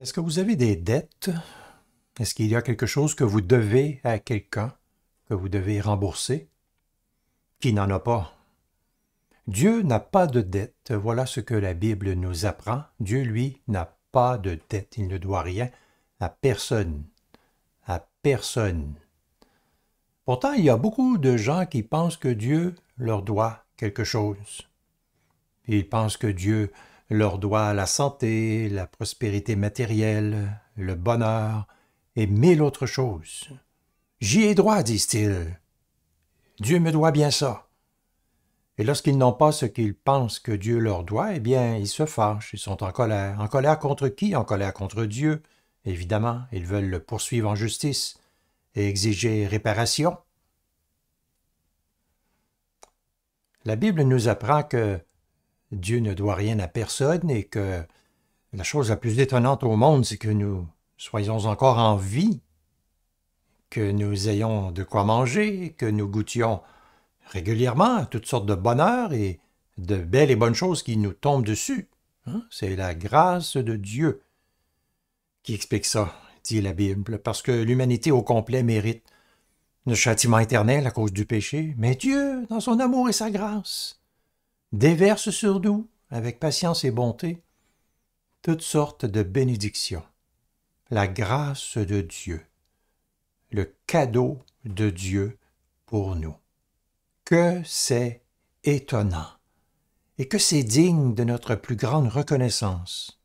Est-ce que vous avez des dettes? Est-ce qu'il y a quelque chose que vous devez à quelqu'un, que vous devez rembourser? Qui n'en a pas? Dieu n'a pas de dette. Voilà ce que la Bible nous apprend. Dieu, lui, n'a pas de dette. Il ne doit rien à personne. À personne. Pourtant, il y a beaucoup de gens qui pensent que Dieu leur doit quelque chose. Ils pensent que Dieu leur doit la santé, la prospérité matérielle, le bonheur et mille autres choses. J'y ai droit, disent-ils. Dieu me doit bien ça. Et lorsqu'ils n'ont pas ce qu'ils pensent que Dieu leur doit, eh bien, ils se fâchent, ils sont en colère. En colère contre qui En colère contre Dieu. Évidemment, ils veulent le poursuivre en justice et exiger réparation. La Bible nous apprend que Dieu ne doit rien à personne et que la chose la plus étonnante au monde, c'est que nous soyons encore en vie, que nous ayons de quoi manger, que nous goûtions régulièrement toutes sortes de bonheurs et de belles et bonnes choses qui nous tombent dessus. Hein. C'est la grâce de Dieu qui explique ça, dit la Bible, parce que l'humanité au complet mérite le châtiment éternel à cause du péché, mais Dieu, dans son amour et sa grâce, déverse sur nous, avec patience et bonté, toutes sortes de bénédictions, la grâce de Dieu, le cadeau de Dieu pour nous. Que c'est étonnant et que c'est digne de notre plus grande reconnaissance.